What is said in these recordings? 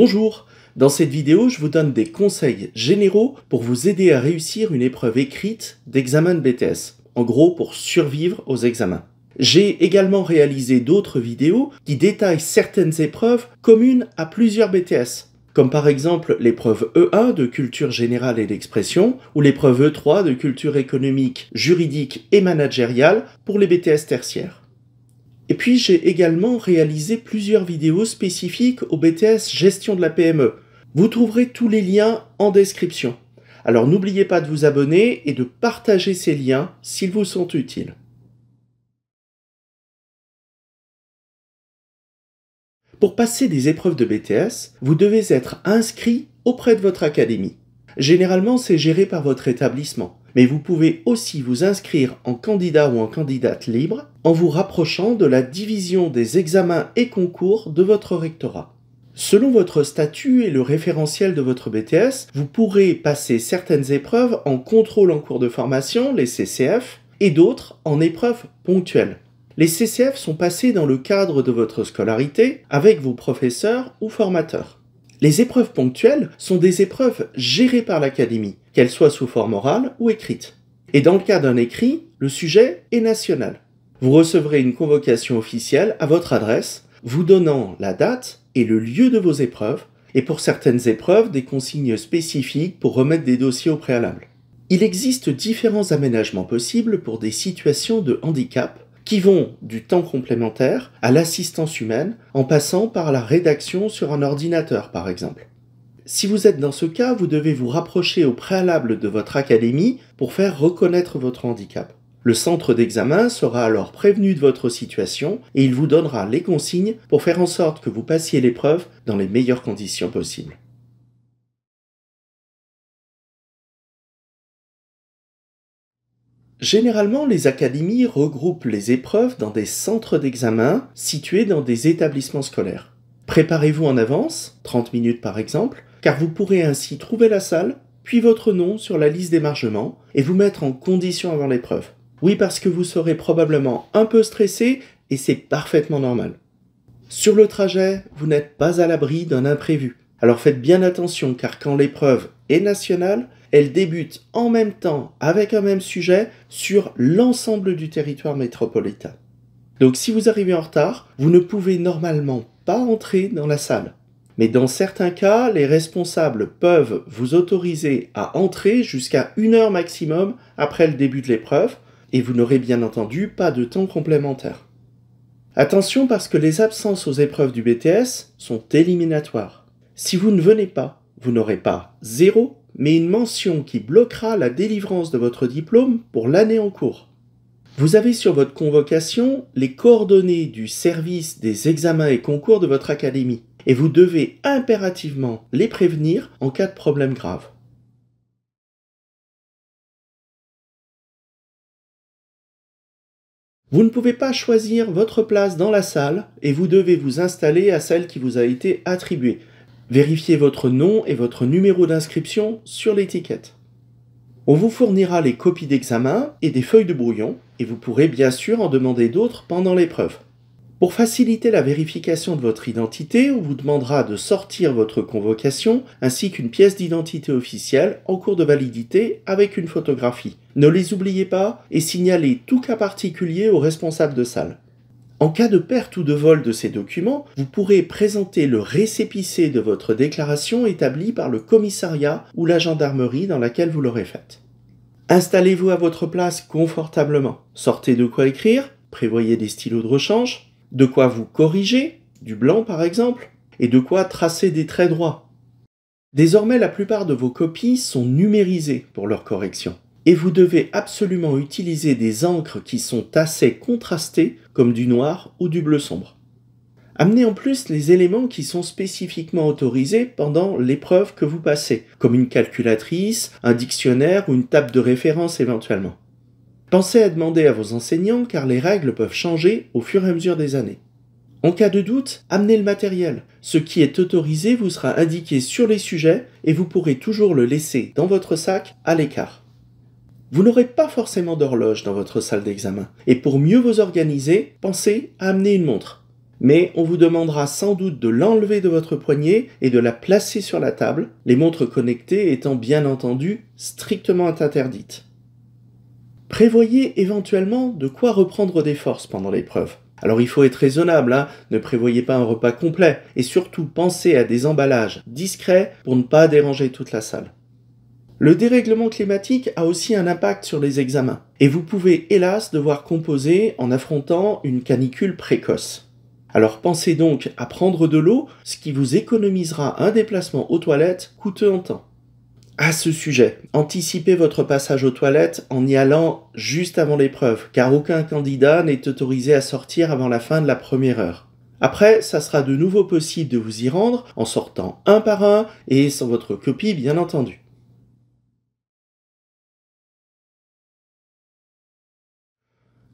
Bonjour Dans cette vidéo, je vous donne des conseils généraux pour vous aider à réussir une épreuve écrite d'examen de BTS. En gros, pour survivre aux examens. J'ai également réalisé d'autres vidéos qui détaillent certaines épreuves communes à plusieurs BTS, comme par exemple l'épreuve E1 de culture générale et d'expression ou l'épreuve E3 de culture économique, juridique et managériale pour les BTS tertiaires. Et puis j'ai également réalisé plusieurs vidéos spécifiques au BTS Gestion de la PME. Vous trouverez tous les liens en description. Alors n'oubliez pas de vous abonner et de partager ces liens s'ils vous sont utiles. Pour passer des épreuves de BTS, vous devez être inscrit auprès de votre académie. Généralement, c'est géré par votre établissement mais vous pouvez aussi vous inscrire en candidat ou en candidate libre en vous rapprochant de la division des examens et concours de votre rectorat. Selon votre statut et le référentiel de votre BTS, vous pourrez passer certaines épreuves en contrôle en cours de formation, les CCF, et d'autres en épreuves ponctuelles. Les CCF sont passés dans le cadre de votre scolarité avec vos professeurs ou formateurs. Les épreuves ponctuelles sont des épreuves gérées par l'Académie, qu'elles soient sous forme orale ou écrite. Et dans le cas d'un écrit, le sujet est national. Vous recevrez une convocation officielle à votre adresse, vous donnant la date et le lieu de vos épreuves, et pour certaines épreuves, des consignes spécifiques pour remettre des dossiers au préalable. Il existe différents aménagements possibles pour des situations de handicap qui vont du temps complémentaire à l'assistance humaine en passant par la rédaction sur un ordinateur par exemple. Si vous êtes dans ce cas, vous devez vous rapprocher au préalable de votre académie pour faire reconnaître votre handicap. Le centre d'examen sera alors prévenu de votre situation et il vous donnera les consignes pour faire en sorte que vous passiez l'épreuve dans les meilleures conditions possibles. Généralement, les académies regroupent les épreuves dans des centres d'examen situés dans des établissements scolaires. Préparez-vous en avance, 30 minutes par exemple, car vous pourrez ainsi trouver la salle, puis votre nom sur la liste d'émargement, et vous mettre en condition avant l'épreuve. Oui, parce que vous serez probablement un peu stressé, et c'est parfaitement normal. Sur le trajet, vous n'êtes pas à l'abri d'un imprévu. Alors faites bien attention, car quand l'épreuve est nationale, elle débute en même temps avec un même sujet sur l'ensemble du territoire métropolitain. Donc si vous arrivez en retard, vous ne pouvez normalement pas entrer dans la salle. Mais dans certains cas, les responsables peuvent vous autoriser à entrer jusqu'à une heure maximum après le début de l'épreuve, et vous n'aurez bien entendu pas de temps complémentaire. Attention parce que les absences aux épreuves du BTS sont éliminatoires. Si vous ne venez pas, vous n'aurez pas zéro mais une mention qui bloquera la délivrance de votre diplôme pour l'année en cours. Vous avez sur votre convocation les coordonnées du service des examens et concours de votre académie, et vous devez impérativement les prévenir en cas de problème grave. Vous ne pouvez pas choisir votre place dans la salle et vous devez vous installer à celle qui vous a été attribuée, Vérifiez votre nom et votre numéro d'inscription sur l'étiquette. On vous fournira les copies d'examen et des feuilles de brouillon, et vous pourrez bien sûr en demander d'autres pendant l'épreuve. Pour faciliter la vérification de votre identité, on vous demandera de sortir votre convocation ainsi qu'une pièce d'identité officielle en cours de validité avec une photographie. Ne les oubliez pas et signalez tout cas particulier au responsable de salle. En cas de perte ou de vol de ces documents, vous pourrez présenter le récépissé de votre déclaration établie par le commissariat ou la gendarmerie dans laquelle vous l'aurez faite. Installez-vous à votre place confortablement. Sortez de quoi écrire, prévoyez des stylos de rechange, de quoi vous corriger, du blanc par exemple, et de quoi tracer des traits droits. Désormais, la plupart de vos copies sont numérisées pour leur correction et vous devez absolument utiliser des encres qui sont assez contrastées comme du noir ou du bleu sombre. Amenez en plus les éléments qui sont spécifiquement autorisés pendant l'épreuve que vous passez, comme une calculatrice, un dictionnaire ou une table de référence éventuellement. Pensez à demander à vos enseignants car les règles peuvent changer au fur et à mesure des années. En cas de doute, amenez le matériel. Ce qui est autorisé vous sera indiqué sur les sujets et vous pourrez toujours le laisser dans votre sac à l'écart. Vous n'aurez pas forcément d'horloge dans votre salle d'examen, et pour mieux vous organiser, pensez à amener une montre. Mais on vous demandera sans doute de l'enlever de votre poignet et de la placer sur la table, les montres connectées étant bien entendu strictement interdites. Prévoyez éventuellement de quoi reprendre des forces pendant l'épreuve. Alors il faut être raisonnable, hein. ne prévoyez pas un repas complet, et surtout pensez à des emballages discrets pour ne pas déranger toute la salle. Le dérèglement climatique a aussi un impact sur les examens, et vous pouvez hélas devoir composer en affrontant une canicule précoce. Alors pensez donc à prendre de l'eau, ce qui vous économisera un déplacement aux toilettes coûteux en temps. À ce sujet, anticipez votre passage aux toilettes en y allant juste avant l'épreuve, car aucun candidat n'est autorisé à sortir avant la fin de la première heure. Après, ça sera de nouveau possible de vous y rendre en sortant un par un et sans votre copie bien entendu.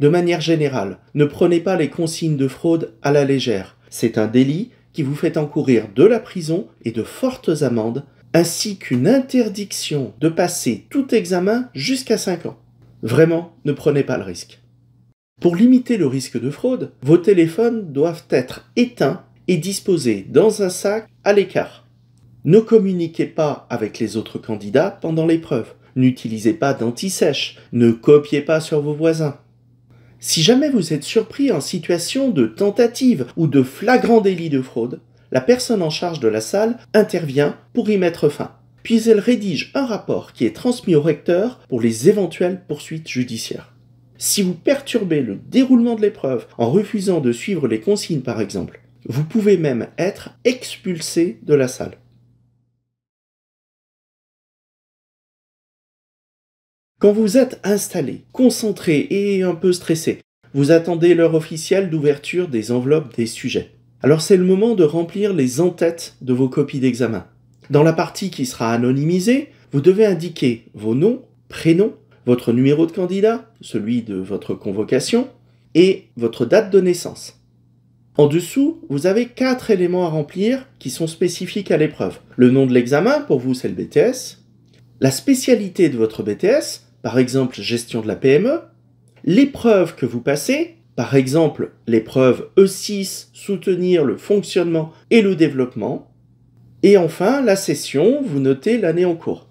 De manière générale, ne prenez pas les consignes de fraude à la légère. C'est un délit qui vous fait encourir de la prison et de fortes amendes, ainsi qu'une interdiction de passer tout examen jusqu'à 5 ans. Vraiment, ne prenez pas le risque. Pour limiter le risque de fraude, vos téléphones doivent être éteints et disposés dans un sac à l'écart. Ne communiquez pas avec les autres candidats pendant l'épreuve. N'utilisez pas d'antisèche. Ne copiez pas sur vos voisins. Si jamais vous êtes surpris en situation de tentative ou de flagrant délit de fraude, la personne en charge de la salle intervient pour y mettre fin. Puis elle rédige un rapport qui est transmis au recteur pour les éventuelles poursuites judiciaires. Si vous perturbez le déroulement de l'épreuve en refusant de suivre les consignes par exemple, vous pouvez même être expulsé de la salle. Quand vous êtes installé, concentré et un peu stressé, vous attendez l'heure officielle d'ouverture des enveloppes des sujets. Alors c'est le moment de remplir les entêtes de vos copies d'examen. Dans la partie qui sera anonymisée, vous devez indiquer vos noms, prénoms, votre numéro de candidat, celui de votre convocation, et votre date de naissance. En dessous, vous avez quatre éléments à remplir qui sont spécifiques à l'épreuve. Le nom de l'examen, pour vous c'est le BTS, la spécialité de votre BTS, par exemple gestion de la PME, l'épreuve que vous passez, par exemple l'épreuve E6, soutenir le fonctionnement et le développement, et enfin la session, vous notez l'année en cours.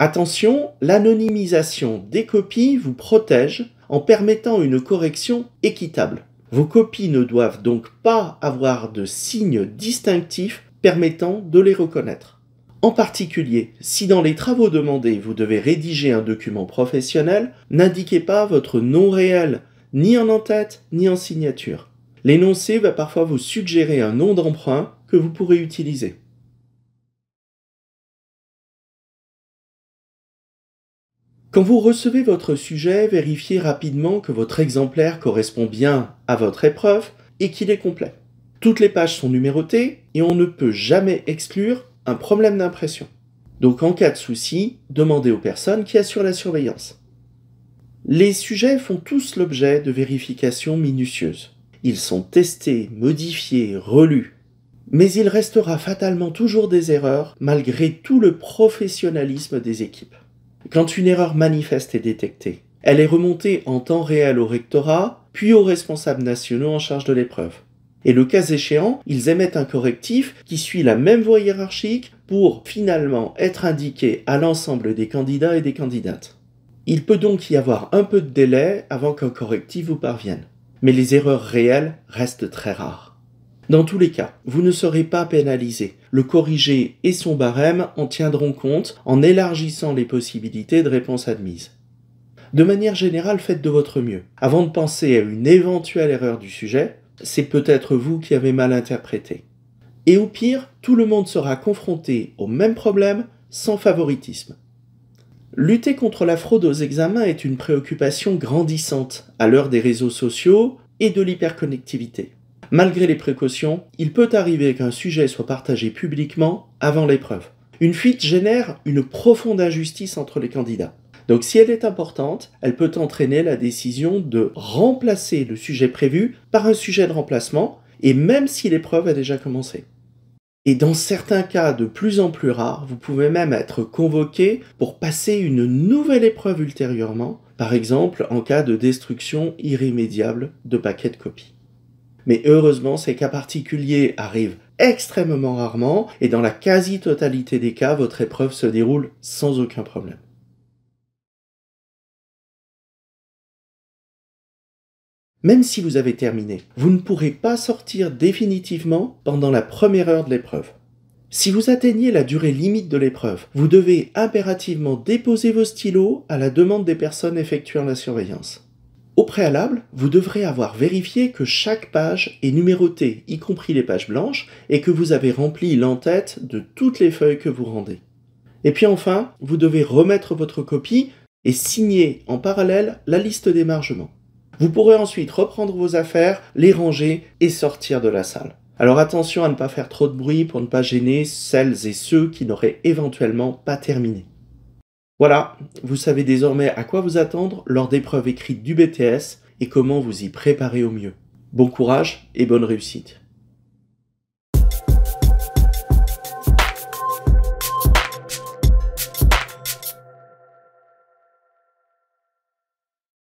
Attention, l'anonymisation des copies vous protège en permettant une correction équitable. Vos copies ne doivent donc pas avoir de signes distinctifs permettant de les reconnaître. En particulier, si dans les travaux demandés vous devez rédiger un document professionnel, n'indiquez pas votre nom réel, ni en entête, ni en signature. L'énoncé va parfois vous suggérer un nom d'emprunt que vous pourrez utiliser. Quand vous recevez votre sujet, vérifiez rapidement que votre exemplaire correspond bien à votre épreuve et qu'il est complet. Toutes les pages sont numérotées et on ne peut jamais exclure un problème d'impression. Donc en cas de souci, demandez aux personnes qui assurent la surveillance. Les sujets font tous l'objet de vérifications minutieuses. Ils sont testés, modifiés, relus. Mais il restera fatalement toujours des erreurs malgré tout le professionnalisme des équipes. Quand une erreur manifeste est détectée, elle est remontée en temps réel au rectorat, puis aux responsables nationaux en charge de l'épreuve et le cas échéant, ils émettent un correctif qui suit la même voie hiérarchique pour finalement être indiqué à l'ensemble des candidats et des candidates. Il peut donc y avoir un peu de délai avant qu'un correctif vous parvienne, mais les erreurs réelles restent très rares. Dans tous les cas, vous ne serez pas pénalisé. Le corrigé et son barème en tiendront compte en élargissant les possibilités de réponse admise. De manière générale, faites de votre mieux. Avant de penser à une éventuelle erreur du sujet, c'est peut-être vous qui avez mal interprété. Et au pire, tout le monde sera confronté au même problème sans favoritisme. Lutter contre la fraude aux examens est une préoccupation grandissante à l'heure des réseaux sociaux et de l'hyperconnectivité. Malgré les précautions, il peut arriver qu'un sujet soit partagé publiquement avant l'épreuve. Une fuite génère une profonde injustice entre les candidats. Donc si elle est importante, elle peut entraîner la décision de remplacer le sujet prévu par un sujet de remplacement, et même si l'épreuve a déjà commencé. Et dans certains cas de plus en plus rares, vous pouvez même être convoqué pour passer une nouvelle épreuve ultérieurement, par exemple en cas de destruction irrémédiable de paquets de copies. Mais heureusement, ces cas particuliers arrivent extrêmement rarement et dans la quasi-totalité des cas, votre épreuve se déroule sans aucun problème. Même si vous avez terminé, vous ne pourrez pas sortir définitivement pendant la première heure de l'épreuve. Si vous atteignez la durée limite de l'épreuve, vous devez impérativement déposer vos stylos à la demande des personnes effectuant la surveillance. Au préalable, vous devrez avoir vérifié que chaque page est numérotée, y compris les pages blanches, et que vous avez rempli l'entête de toutes les feuilles que vous rendez. Et puis enfin, vous devez remettre votre copie et signer en parallèle la liste des margements. Vous pourrez ensuite reprendre vos affaires, les ranger et sortir de la salle. Alors attention à ne pas faire trop de bruit pour ne pas gêner celles et ceux qui n'auraient éventuellement pas terminé. Voilà, vous savez désormais à quoi vous attendre lors d'épreuves écrites du BTS et comment vous y préparer au mieux. Bon courage et bonne réussite.